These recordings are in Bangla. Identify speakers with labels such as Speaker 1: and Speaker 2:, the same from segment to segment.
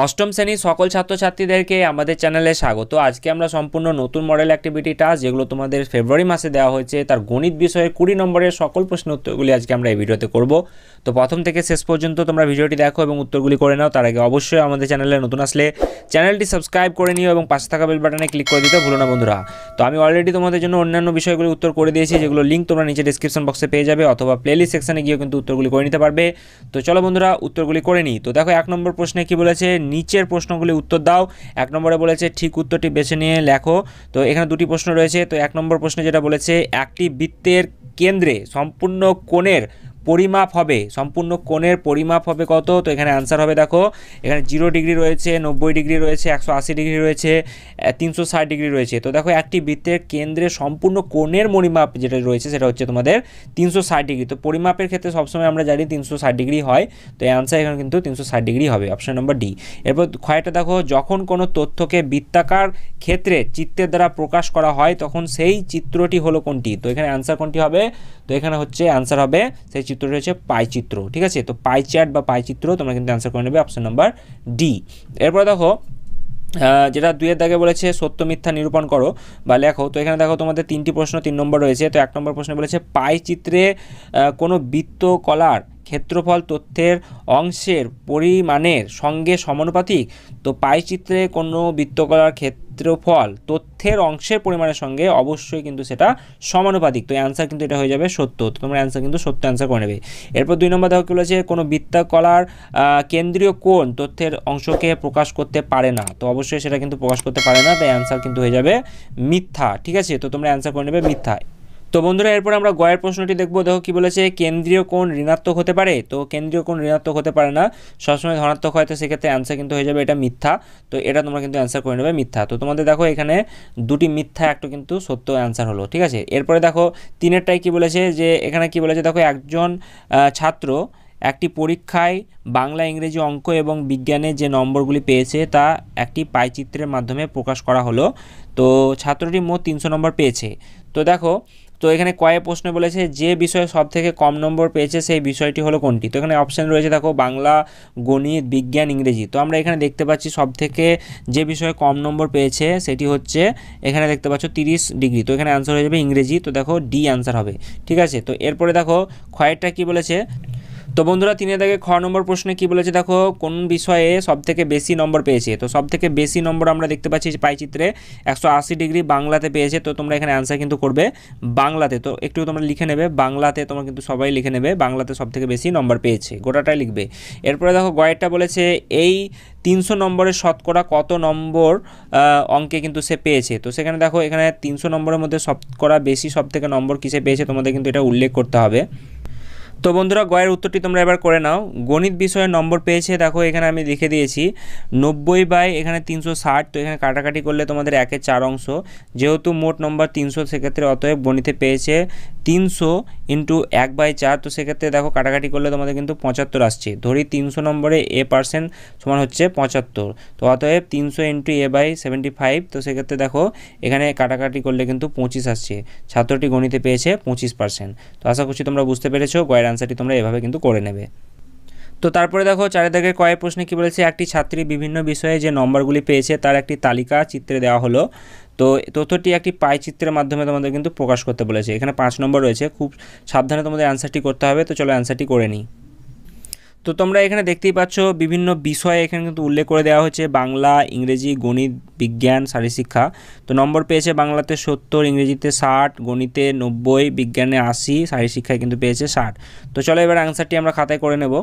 Speaker 1: অষ্টম শ্রেণীর সকল ছাত্রছাত্রীদেরকে আমাদের চ্যানেলে স্বাগত আজকে আমরা সম্পূর্ণ নতুন মডেল অ্যাক্টিভিটি টাস্ক যেগুলো তোমাদের ফেব্রুয়ারি মাসে দেওয়া হয়েছে তার গণিত বিষয়ে কুড়ি নম্বরের সকল প্রশ্ন উত্তরগুলি আজকে আমরা এই ভিডিওতে করব তো প্রথম থেকে শেষ পর্যন্ত তোমরা ভিডিওটি দেখো এবং উত্তরগুলি করে নাও তার আগে অবশ্যই আমাদের চ্যানেলে নতুন আসলে চ্যানেলটি সাবস্ক্রাইব করে নিও এবং পাশে থাকা বেল বাটনে ক্লিক করে দিতে ভুলো না বন্ধুরা তো আমি অলরেডি তোমাদের জন্য অন্যান্য বিষয়গুলি উত্তর করে দিয়েছি যেগুলো লিঙ্ক তোমরা নিচে ডিসক্রিপশন বক্সে পেয়ে যাবে অথবা প্লেলিস্ট সেকশনে গিয়েও কিন্তু উত্তরগুলি করে নিতে পারবে তো চলো বন্ধুরা উত্তরগুলি করে নিই তো দেখো এক নম্বর প্রশ্নে কি বলেছে নিচের প্রশ্নগুলি উত্তর দাও এক নম্বরে বলেছে ঠিক উত্তরটি বেছে নিয়ে লেখো তো এখানে দুটি প্রশ্ন রয়েছে তো এক নম্বর প্রশ্নে যেটা বলেছে একটি বৃত্তের কেন্দ্রে সম্পূর্ণ কোণের পরিমাপ হবে সম্পূর্ণ কোণের পরিমাপ হবে কত তো এখানে অ্যান্সার হবে দেখো এখানে জিরো ডিগ্রি রয়েছে নব্বই ডিগ্রি রয়েছে একশো আশি ডিগ্রি রয়েছে তিনশো ষাট ডিগ্রি রয়েছে তো দেখো একটি বৃত্তের কেন্দ্রে সম্পূর্ণ কোণের পরিমাপ যেটা রয়েছে সেটা হচ্ছে তোমাদের তিনশো ষাট ডিগ্রি তো পরিমাপের ক্ষেত্রে সবসময় আমরা জানি তিনশো ষাট ডিগ্রি হয় তো অ্যান্সার এখানে কিন্তু তিনশো ষাট ডিগ্রি হবে অপশন নম্বর ডি এরপর ক্ষয়টা দেখো যখন কোনো তথ্যকে বৃত্তাকার ক্ষেত্রে চিত্রের দ্বারা প্রকাশ করা হয় তখন সেই চিত্রটি হলো কোনটি তো এখানে আনসার কোনটি হবে তো এখানে হচ্ছে আনসার হবে সেই চিত্র রয়েছে পাই চিত্র ঠিক আছে তো পাই চার্ট বা চিত্র তোমরা কিন্তু অ্যান্সার করে নেবে অপশন নাম্বার ডি এরপরে দেখো যেটা দুয়ের দাগে বলেছে সত্য মিথ্যা নিরূপণ করো বা লেখো তো এখানে দেখো তোমাদের তিনটি প্রশ্ন তিন নম্বর রয়েছে তো এক নম্বর প্রশ্নে বলেছে পাই চিত্রে কোনো বৃত্ত কলার ক্ষেত্রফল তথ্যের অংশের পরিমাণের সঙ্গে সমানুপাতিক তো পাই চিত্রে কোনো বৃত্তকলার ক্ষেত্রফল তথ্যের অংশের পরিমাণের সঙ্গে অবশ্যই কিন্তু সেটা সমানুপাতিক তো অ্যান্সার কিন্তু এটা হয়ে যাবে সত্য তো তোমরা অ্যান্সার কিন্তু সত্য অ্যান্সার করে নেবে এরপর দুই নম্বর দেখো কি বলেছে কোনো বৃত্তকলার কেন্দ্রীয় কোণ তথ্যের অংশকে প্রকাশ করতে পারে না তো অবশ্যই সেটা কিন্তু প্রকাশ করতে পারে না তাই অ্যান্সার কিন্তু হয়ে যাবে মিথ্যা ঠিক আছে তো তোমরা অ্যান্সার করে নেবে মিথ্যা তো বন্ধুরা এরপর আমরা গয়ের প্রশ্নটি দেখব দেখো কি বলেছে কেন্দ্রীয় কোন ঋণাত্মক হতে পারে তো কেন্দ্রীয় কোন ঋণাত্মক হতে পারে না সবসময় ধনাত্মক হয় তো সেক্ষেত্রে অ্যান্সার কিন্তু হয়ে যাবে এটা মিথ্যা তো এটা তোমরা কিন্তু অ্যান্সার করে নেবে মিথ্যা তো তোমাদের দেখো এখানে দুটি মিথ্যা একটা কিন্তু সত্য অ্যান্সার হলো ঠিক আছে এরপরে দেখো তিনেরটাই কি বলেছে যে এখানে কি বলেছে দেখো একজন ছাত্র একটি পরীক্ষায় বাংলা ইংরেজি অঙ্ক এবং বিজ্ঞানে যে নম্বরগুলি পেয়েছে তা একটি পাইচিত্রের মাধ্যমে প্রকাশ করা হলো তো ছাত্রটি মোট তিনশো নম্বর পেয়েছে তো দেখো তো এখানে কয়ে প্রশ্ন বলেছে যে বিষয়ে সব থেকে কম নম্বর পেয়েছে সেই বিষয়টি হলো কোনটি তো এখানে অপশান রয়েছে দেখো বাংলা গণিত বিজ্ঞান ইংরেজি তো আমরা এখানে দেখতে পাচ্ছি সব থেকে যে বিষয়ে কম নম্বর পেয়েছে সেটি হচ্ছে এখানে দেখতে পাচ্ছ তিরিশ ডিগ্রি তো এখানে আনসার হয়ে যাবে ইংরেজি তো দেখো ডি আনসার হবে ঠিক আছে তো এরপরে দেখো খয়েরটা কি বলেছে তো বন্ধুরা তিনি দেখে খ নম্বর প্রশ্নে কি বলেছে দেখো কোন বিষয়ে সবথেকে বেশি নম্বর পেয়েছে তো সবথেকে বেশি নম্বর আমরা দেখতে পাচ্ছি পাইচিত্রে একশো ডিগ্রি বাংলাতে পেয়েছে তো তোমরা এখানে অ্যান্সার কিন্তু করবে বাংলাতে তো একটু তোমরা লিখে নেবে বাংলাতে তোমরা কিন্তু সবাই লিখে নেবে বাংলাতে সবথেকে বেশি নম্বর পেয়েছে গোটাটাই লিখবে এরপরে দেখো গয়েরটা বলেছে এই তিনশো নম্বরের শতকরা কত নম্বর অঙ্কে কিন্তু সে পেয়েছে তো সেখানে দেখো এখানে তিনশো নম্বরের মধ্যে শতকরা বেশি সবথেকে নম্বর কিসে পেয়েছে তোমাদের কিন্তু এটা উল্লেখ করতে হবে তো বন্ধুরা গয়ের উত্তরটি তোমরা এবার করে নাও গণিত বিষয়ে নম্বর পেয়েছে দেখো এখানে আমি লিখে দিয়েছি নব্বই বাই এখানে তিনশো ষাট তো এখানে কাটাকাটি করলে তোমাদের একের চার অংশ যেহেতু মোট নম্বর তিনশো সেক্ষেত্রে অতএব গণিতে পেয়েছে তিনশো ইন্টু এক বাই চার তো সেক্ষেত্রে দেখো কাটাকাটি করলে তোমাদের কিন্তু পঁচাত্তর আসছে ধরি তিনশো নম্বরে এ পার্সেন্ট সমান হচ্ছে পঁচাত্তর তো অতএব তিনশো into a by seventy five তো সেক্ষেত্রে দেখো এখানে কাটাকাটি করলে কিন্তু পঁচিশ আসছে ছাত্রটি গণিতে পেয়েছে পঁচিশ পার্সেন্ট তো আশা করছি তোমরা বুঝতে পেরেছো গয়ের অ্যান্সারটি তোমরা এভাবে কিন্তু করে নেবে তো তারপরে দেখো চারিদিকে কয়েক প্রশ্নে কি বলেছে একটি ছাত্রী বিভিন্ন বিষয়ে যে নম্বরগুলি পেয়েছে তার একটি তালিকা চিত্রে দেওয়া হলো তো তথ্যটি একটি পাই চিত্রের মাধ্যমে তোমাদের কিন্তু প্রকাশ করতে বলেছে এখানে পাঁচ নম্বর রয়েছে খুব সাবধানে তোমাদের অ্যান্সারটি করতে হবে তো চলো অ্যান্সারটি করে নিই তো তোমরা এখানে দেখতেই পাচ্ছ বিভিন্ন বিষয়ে এখানে কিন্তু উল্লেখ করে দেওয়া হয়েছে বাংলা ইংরেজি গণিত বিজ্ঞান শারীরশিক্ষা তো নম্বর পেয়েছে বাংলাতে সত্তর ইংরেজিতে ষাট গণিতে নব্বই বিজ্ঞানে আশি শারীরশিক্ষায় কিন্তু পেয়েছে ষাট তো চলো এবার অ্যান্সারটি আমরা খাতায় করে নেব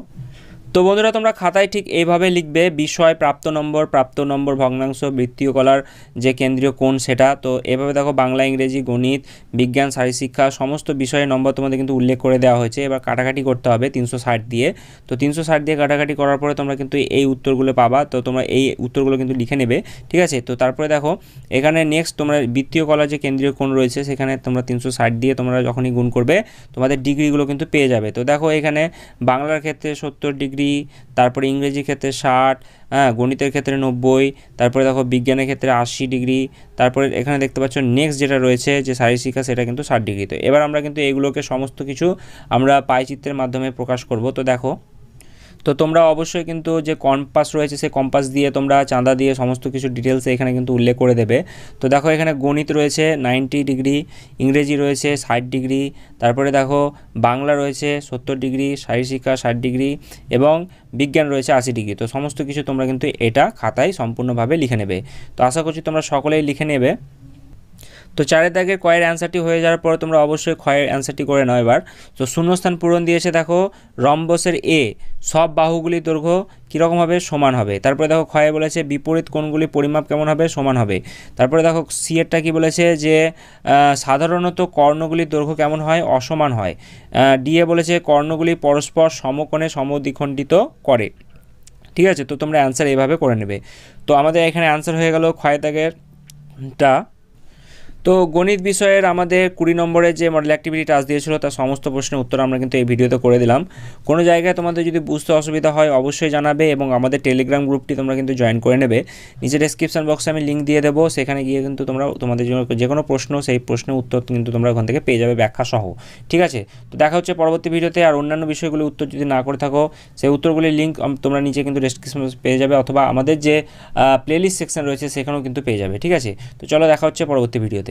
Speaker 1: তো বন্ধুরা তোমরা খাতায় ঠিক এইভাবে লিখবে বিষয় প্রাপ্ত নম্বর প্রাপ্ত নম্বর ভগ্নাংশ বৃত্তীয় কলার যে কেন্দ্রীয় কোন সেটা তো এভাবে দেখো বাংলা ইংরেজি গণিত বিজ্ঞান শিক্ষা সমস্ত বিষয়ের নম্বর তোমাদের কিন্তু উল্লেখ করে দেওয়া হয়েছে এবার কাটাকাটি করতে হবে তিনশো দিয়ে তো তিনশো দিয়ে কাটাকাটি করার পরে তোমরা কিন্তু এই উত্তরগুলো পাবা তো তোমরা এই উত্তরগুলো কিন্তু লিখে নেবে ঠিক আছে তো তারপরে দেখো এখানে নেক্সট তোমরা বৃত্তীয় কলার যে কেন্দ্রীয় কোন রয়েছে সেখানে তোমরা তিনশো দিয়ে তোমরা যখনই গুণ করবে তোমাদের ডিগ্রিগুলো কিন্তু পেয়ে যাবে তো দেখো এখানে বাংলার ক্ষেত্রে সত্তর ডিগ্রি আশি তারপরে ইংরেজির ক্ষেত্রে ষাট হ্যাঁ গণিতের ক্ষেত্রে নব্বই তারপরে দেখো বিজ্ঞানের ক্ষেত্রে আশি ডিগ্রি তারপরে এখানে দেখতে পাচ্ছ নেক্সট যেটা রয়েছে যে শিক্ষা সেটা কিন্তু ষাট ডিগ্রি তো এবার আমরা কিন্তু এগুলোকে সমস্ত কিছু আমরা পাইচিত্রের মাধ্যমে প্রকাশ করব তো দেখো তো তোমরা অবশ্যই কিন্তু যে কম্পাস রয়েছে সেই কম্পাস দিয়ে তোমরা চাঁদা দিয়ে সমস্ত কিছু ডিটেলস এখানে কিন্তু উল্লেখ করে দেবে তো দেখো এখানে গণিত রয়েছে নাইনটি ডিগ্রি ইংরেজি রয়েছে ষাট ডিগ্রি তারপরে দেখো বাংলা রয়েছে সত্তর ডিগ্রি শারীরশিক্ষা ষাট ডিগ্রি এবং বিজ্ঞান রয়েছে আশি ডিগ্রি তো সমস্ত কিছু তোমরা কিন্তু এটা খাতায় সম্পূর্ণভাবে লিখে নেবে তো আশা করছি তোমরা সকলেই লিখে নেবে তো চারের দাগের কয়ের অ্যান্সারটি হয়ে যাওয়ার পর তোমরা অবশ্যই ক্ষয়ের অ্যান্সারটি করে নাও এবার তো শূন্যস্থান পূরণ দিয়েছে দেখো রম্বসের এ সব বাহুগুলি দৈর্ঘ্য কীরকম হবে সমান হবে তারপরে দেখো ক্ষয়ে বলেছে বিপরীত কোণগুলি পরিমাপ কেমন হবে সমান হবে তারপরে দেখো সি এরটা কী বলেছে যে সাধারণত কর্ণগুলির দৈর্ঘ্য কেমন হয় অসমান হয় ডি এ বলেছে কর্ণগুলি পরস্পর সমকোণে সমদ্বিখণ্ডিত করে ঠিক আছে তো তোমরা অ্যান্সার এইভাবে করে নেবে তো আমাদের এখানে অ্যান্সার হয়ে গেল ক্ষয় দাগেরটা তো গণিত বিষয়ের আমাদের কুড়ি নম্বরে যে মডেল অ্যাক্টিভিটি টাস্ক দিয়েছিল তার সমস্ত প্রশ্নের উত্তর আমরা কিন্তু এই ভিডিওতে করে দিলাম কোনো জায়গায় তোমাদের যদি বুঝতে অসুবিধা হয় অবশ্যই জানাবে এবং আমাদের টেলিগ্রাম গ্রুপটি তোমরা কিন্তু জয়েন করে নেবে নিচে ডেসক্রিপশন বক্সে আমি লিঙ্ক দিয়ে দেবো সেখানে গিয়ে কিন্তু তোমরা তোমাদের জন্য যে কোনো প্রশ্ন সেই প্রশ্নের উত্তর কিন্তু তোমরা ওখান থেকে পেয়ে যাবে ব্যাখ্যা সহ ঠিক আছে তো দেখা হচ্ছে পরবর্তী ভিডিওতে আর অন্যান্য বিষয়গুলি উত্তর যদি না করে থাকো সেই উত্তরগুলির লিঙ্ক তোমরা নিচে কিন্তু ডেসক্রিপশন পেয়ে যাবে অথবা আমাদের যে প্লেলিস্ট সেকশন রয়েছে সেখানেও কিন্তু পেয়ে যাবে ঠিক আছে তো চলো দেখা হচ্ছে পরবর্তী ভিডিওতে